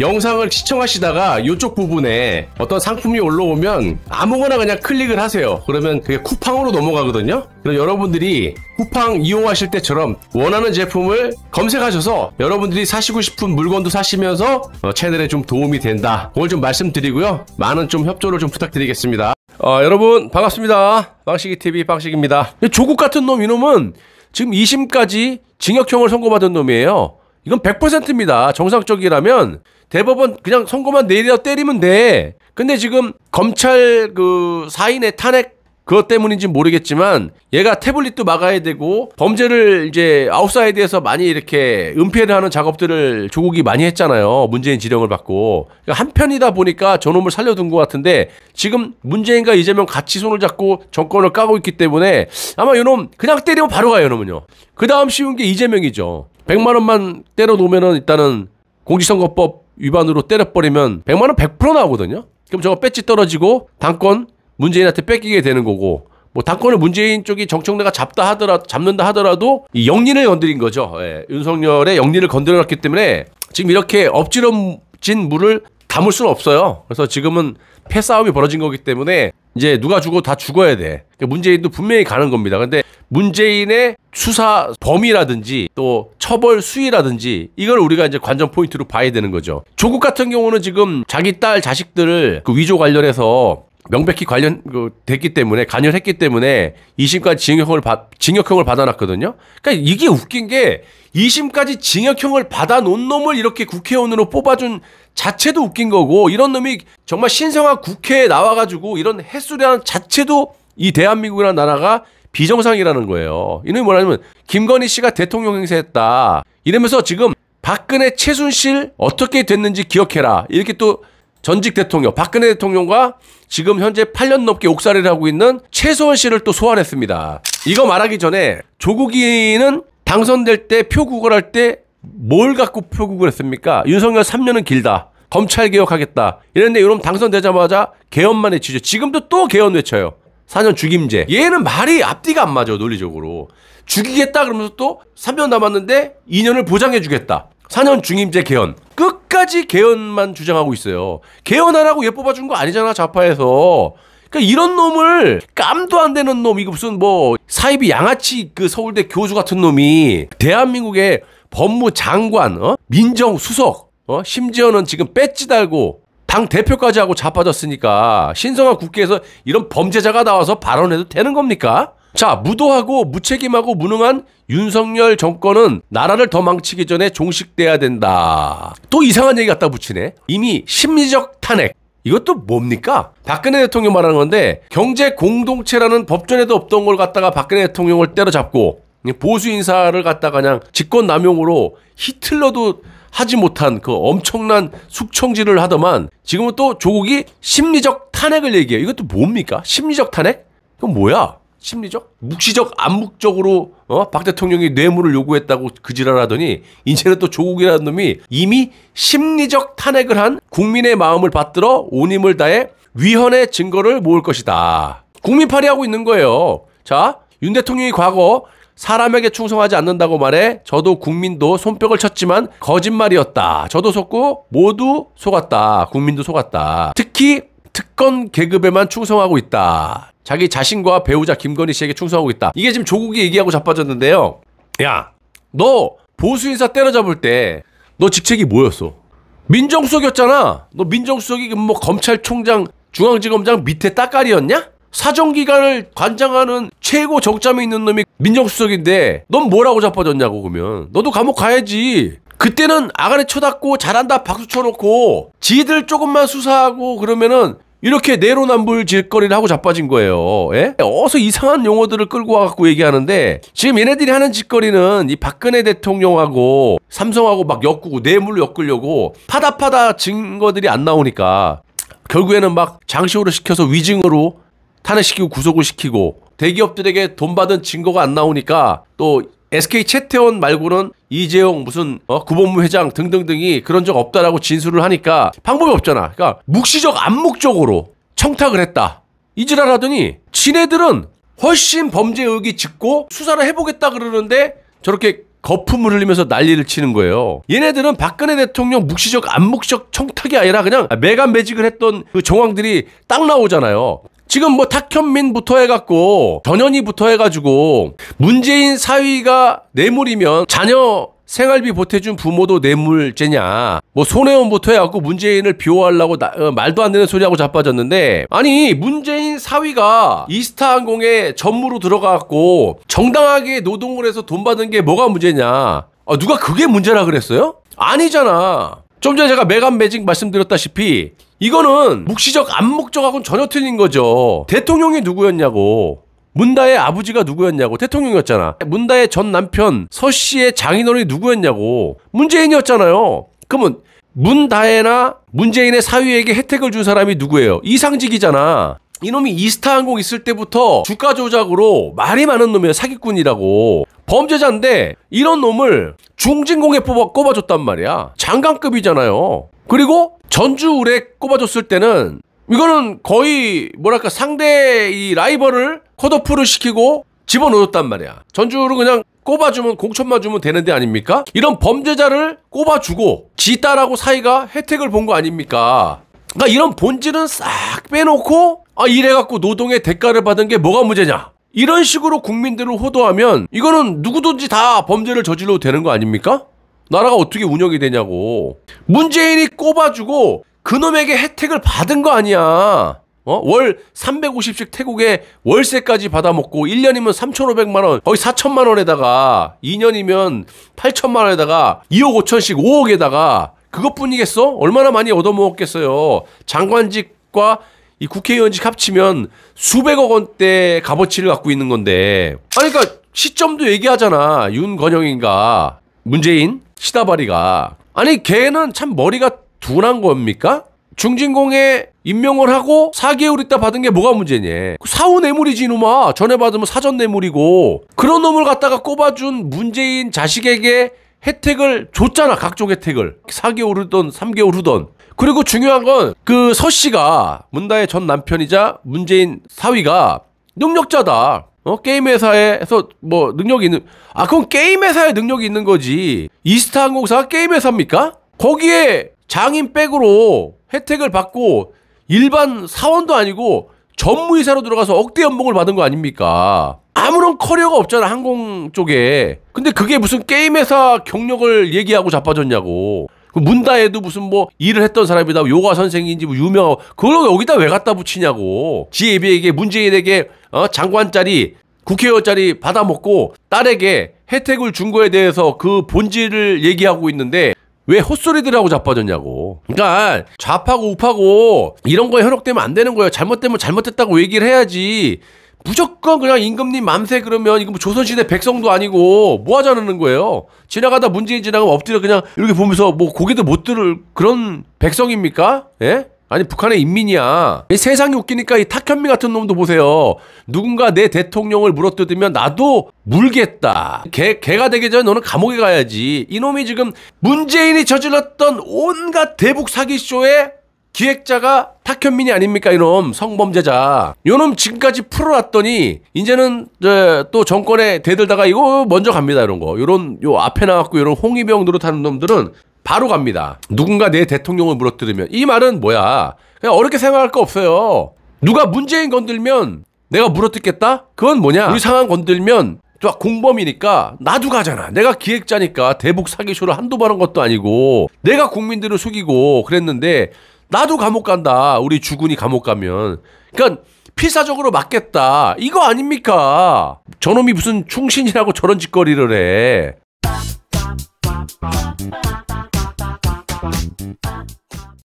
영상을 시청하시다가 이쪽 부분에 어떤 상품이 올라오면 아무거나 그냥 클릭을 하세요. 그러면 그게 쿠팡으로 넘어가거든요. 그럼 여러분들이 쿠팡 이용하실 때처럼 원하는 제품을 검색하셔서 여러분들이 사시고 싶은 물건도 사시면서 어, 채널에 좀 도움이 된다. 그걸 좀 말씀드리고요. 많은 좀 협조를 좀 부탁드리겠습니다. 어, 여러분 반갑습니다. 빵식이 TV 빵식입니다. 조국 같은 놈 이놈은 지금 2심까지 징역형을 선고받은 놈이에요. 이건 100%입니다. 정상적이라면 대법원 그냥 선고만 내려 때리면 돼. 근데 지금 검찰 그 사인의 탄핵 그것 때문인지 모르겠지만 얘가 태블릿도 막아야 되고 범죄를 이제 아웃사이드에서 많이 이렇게 은폐를 하는 작업들을 조국이 많이 했잖아요. 문재인 지령을 받고 그러니까 한편이다 보니까 저놈을 살려둔 것 같은데 지금 문재인과 이재명 같이 손을 잡고 정권을 까고 있기 때문에 아마 이놈 그냥 때리면 바로 가요, 이놈은요그 다음 쉬운 게 이재명이죠. 100만 원만 때려 놓으면은 일단은 공직선거법 위반으로 때려버리면 100만 원 100% 나오거든요. 그럼 저거 배지 떨어지고 당권 문재인한테 뺏기게 되는 거고 뭐 당권을 문재인 쪽이 정청래가 잡다 하더라 잡는다 하더라도 이 영린을 건드린 거죠. 예. 윤석열의 영린을 건드려놨기 때문에 지금 이렇게 엎질러진 물을 담을 수는 없어요. 그래서 지금은 패싸움이 벌어진 거기 때문에 이제 누가 죽어 도다 죽어야 돼. 그러니까 문재인도 분명히 가는 겁니다. 근데 문재인의 수사 범위라든지 또 처벌 수위라든지 이걸 우리가 이제 관전 포인트로 봐야 되는 거죠. 조국 같은 경우는 지금 자기 딸 자식들을 그 위조 관련해서 명백히 관련 그 됐기 때문에 간열했기 때문에 2심까지 징역형을 받 징역형을 받아놨거든요. 그러니까 이게 웃긴 게 2심까지 징역형을 받아놓은 놈을 이렇게 국회의원으로 뽑아준 자체도 웃긴 거고 이런 놈이 정말 신성한 국회에 나와가지고 이런 해수라는 자체도 이 대한민국이라는 나라가 비정상이라는 거예요. 이놈이 뭐냐면 김건희 씨가 대통령 행세했다 이러면서 지금 박근혜 최순실 어떻게 됐는지 기억해라 이렇게 또 전직 대통령 박근혜 대통령과 지금 현재 8년 넘게 옥살이를 하고 있는 최소원 씨를 또 소환했습니다. 이거 말하기 전에 조국이는 당선될 때표 구걸할 때 뭘 갖고 표 구걸했습니까? 윤석열 3년은 길다. 검찰 개혁하겠다. 이랬는데 이놈 당선되자마자 개헌만 외치죠. 지금도 또 개헌 외쳐요. 4년 죽임제. 얘는 말이 앞뒤가 안 맞아, 요 논리적으로. 죽이겠다 그러면서 또 3년 남았는데 2년을 보장해 주겠다. 4년 중임제 개헌. 끝 끝까지 개헌만 주장하고 있어요. 개헌하라고 얘 예 뽑아준 거 아니잖아 좌파에서. 그러니까 이런 놈을 깜도 안 되는 놈 이거 무슨 뭐 사이비 양아치 그 서울대 교수 같은 놈이 대한민국의 법무 장관 어? 민정 수석 어? 심지어는 지금 배지 달고 당 대표까지 하고 자빠졌으니까 신성한 국회에서 이런 범죄자가 나와서 발언해도 되는 겁니까? 자, 무도하고 무책임하고 무능한 윤석열 정권은 나라를 더 망치기 전에 종식돼야 된다. 또 이상한 얘기 갖다 붙이네. 이미 심리적 탄핵. 이것도 뭡니까? 박근혜 대통령 말하는 건데 경제 공동체라는 법전에도 없던 걸 갖다가 박근혜 대통령을 때려잡고 보수 인사를 갖다가 그냥 직권 남용으로 히틀러도 하지 못한 그 엄청난 숙청질을 하더만 지금은 또 조국이 심리적 탄핵을 얘기해요. 이것도 뭡니까? 심리적 탄핵? 이건 뭐야? 심리적, 묵시적, 암묵적으로 어? 박 대통령이 뇌물을 요구했다고 그지랄하더니 이제는 또 조국이라는 놈이 이미 심리적 탄핵을 한 국민의 마음을 받들어 온 힘을 다해 위헌의 증거를 모을 것이다. 국민팔이하고 있는 거예요. 자, 윤 대통령이 과거 사람에게 충성하지 않는다고 말해 저도 국민도 손뼉을 쳤지만 거짓말이었다. 저도 속고 모두 속았다. 국민도 속았다. 특히 특권 계급에만 충성하고 있다. 자기 자신과 배우자 김건희 씨에게 충성하고 있다. 이게 지금 조국이 얘기하고 자빠졌는데요. 야, 너 보수 인사 때려잡을 때 너 직책이 뭐였어? 민정수석이었잖아. 너 민정수석이 그 뭐 검찰총장, 중앙지검장 밑에 따까리였냐? 사정기관을 관장하는 최고 정점에 있는 놈이 민정수석인데 넌 뭐라고 자빠졌냐고 그러면 너도 감옥 가야지. 그때는 아가리 쳐닫고 잘한다 박수 쳐놓고 지들 조금만 수사하고 그러면은 이렇게 내로남불 질거리를 하고 자빠진 거예요. 예? 어서 이상한 용어들을 끌고 와갖고 얘기하는데 지금 얘네들이 하는 짓거리는 이 박근혜 대통령하고 삼성하고 막 엮고 뇌물로 엮으려고 파다 파다 증거들이 안 나오니까 결국에는 막 장시호를 시켜서 위증으로 탄핵시키고 구속을 시키고 대기업들에게 돈 받은 증거가 안 나오니까 또 SK 채태원 말고는 이재용 무슨 어? 구본무 회장 등등등이 그런 적 없다라고 진술을 하니까 방법이 없잖아. 그러니까 묵시적 암묵적으로 청탁을 했다. 이질랄하더니 지네들은 훨씬 범죄 의혹이 짙고 수사를 해보겠다 그러는데 저렇게 거품을 흘리면서 난리를 치는 거예요. 얘네들은 박근혜 대통령 묵시적 암묵적 청탁이 아니라 그냥 매간 매직을 했던 그 정황들이 딱 나오잖아요. 지금 뭐 탁현민부터 해갖고 전현희부터 해가지고 문재인 사위가 뇌물이면 자녀 생활비 보태준 부모도 뇌물죄냐. 뭐 손혜원부터 해갖고 문재인을 비호하려고 나, 어, 말도 안 되는 소리하고 자빠졌는데 아니 문재인 사위가 이스타항공에 전무로 들어가갖고 정당하게 노동을 해서 돈 받은 게 뭐가 문제냐. 아, 누가 그게 문제라 그랬어요? 아니잖아. 좀 전에 제가 매간 매직 말씀드렸다시피 이거는 묵시적 암묵적하고는 전혀 틀린 거죠. 대통령이 누구였냐고. 문다의 아버지가 누구였냐고 대통령이었잖아. 문다의 전 남편 서 씨의 장인어른이 누구였냐고 문재인이었잖아요. 그러면 문다에나 문재인의 사위에게 혜택을 준 사람이 누구예요? 이상직이잖아. 이놈이 이스타항공 있을 때부터 주가 조작으로 말이 많은 놈이야 사기꾼이라고 범죄자인데 이런 놈을 중진공에 뽑아 꼽아줬단 말이야 장관급이잖아요 그리고 전주 울에 꼽아줬을 때는 이거는 거의 뭐랄까 상대 이 라이벌을 컷오프를 시키고 집어넣었단 말이야. 전주를 그냥 꼽아주면 공천만 주면 되는데 아닙니까? 이런 범죄자를 꼽아주고 지따라고 사이가 혜택을 본 거 아닙니까? 그러니까 이런 본질은 싹 빼놓고 아 이래갖고 노동의 대가를 받은 게 뭐가 문제냐? 이런 식으로 국민들을 호도하면 이거는 누구든지 다 범죄를 저질러도 되는 거 아닙니까? 나라가 어떻게 운영이 되냐고. 문재인이 꼽아주고 그놈에게 혜택을 받은 거 아니야. 어? 월 350씩 태국에 월세까지 받아먹고 1년이면 3,500만 원, 거의 4천만 원에다가 2년이면 8천만 원에다가 2억 5천씩 5억에다가 그것뿐이겠어? 얼마나 많이 얻어먹었겠어요. 장관직과 이 국회의원직 합치면 수백억 원대 값어치를 갖고 있는 건데. 아니, 그러니까 시점도 얘기하잖아. 윤건영인가 문재인 시다바리가 아니 걔는 참 머리가 둔한 겁니까? 중진공에 임명을 하고 4개월 있다 받은 게 뭐가 문제니? 사후 뇌물이지 이놈아. 전에 받으면 사전 뇌물이고 그런 놈을 갖다가 꼽아준 문재인 자식에게 혜택을 줬잖아. 각종 혜택을. 4개월 후든 3개월 후든. 그리고 중요한 건 그 서 씨가 문다의 전 남편이자 문재인 사위가 능력자다. 어 게임 회사에서 뭐 능력이 있는 아 그건 게임 회사에 능력이 있는 거지 이스타항공사가 게임 회사입니까? 거기에 장인 백으로 혜택을 받고 일반 사원도 아니고 전무이사로 들어가서 억대 연봉을 받은 거 아닙니까? 아무런 커리어가 없잖아 항공 쪽에 근데 그게 무슨 게임 회사 경력을 얘기하고 자빠졌냐고 그 문다에도 무슨 뭐 일을 했던 사람이다 뭐 요가 선생인지 뭐 유명하고 그걸 여기다 왜 갖다 붙이냐고 지에비에게 문재인에게 어, 장관짜리 국회의원짜리 받아먹고 딸에게 혜택을 준 거에 대해서 그 본질을 얘기하고 있는데 왜 헛소리들하고 자빠졌냐고. 그러니까 좌파고 우파고 이런 거에 현혹되면 안 되는 거예요. 잘못되면 잘못됐다고 얘기를 해야지. 무조건 그냥 임금님 맘세 그러면 이거 뭐 조선시대 백성도 아니고 뭐 하자는 거예요. 지나가다 문재인 지나가면 엎드려 그냥 이렇게 보면서 뭐 고개도 못 들을 그런 백성입니까? 예? 아니 북한의 인민이야. 이 세상이 웃기니까 이 탁현미 같은 놈도 보세요. 누군가 내 대통령을 물어뜯으면 나도 물겠다. 개, 개가 되기 전에 너는 감옥에 가야지. 이놈이 지금 문재인이 저질렀던 온갖 대북 사기쇼에 기획자가 탁현민이 아닙니까 이놈 성범죄자 요놈 지금까지 풀어놨더니 이제는 또 정권에 대들다가 이거 먼저 갑니다 이런 거 요런 요 앞에 나왔고 요런 홍위병 노릇하는 놈들은 바로 갑니다. 누군가 내 대통령을 물어뜯으면 이 말은 뭐야? 그냥 어렵게 생각할 거 없어요. 누가 문재인 건들면 내가 물어뜯겠다? 그건 뭐냐? 우리 상황 건들면 또 공범이니까 나도 가잖아. 내가 기획자니까 대북 사기쇼를 한두 번 한 것도 아니고 내가 국민들을 속이고 그랬는데 나도 감옥 간다. 우리 주군이 감옥 가면. 그러니까 필사적으로 맞겠다. 이거 아닙니까? 저놈이 무슨 충신이라고 저런 짓거리를 해. Bye.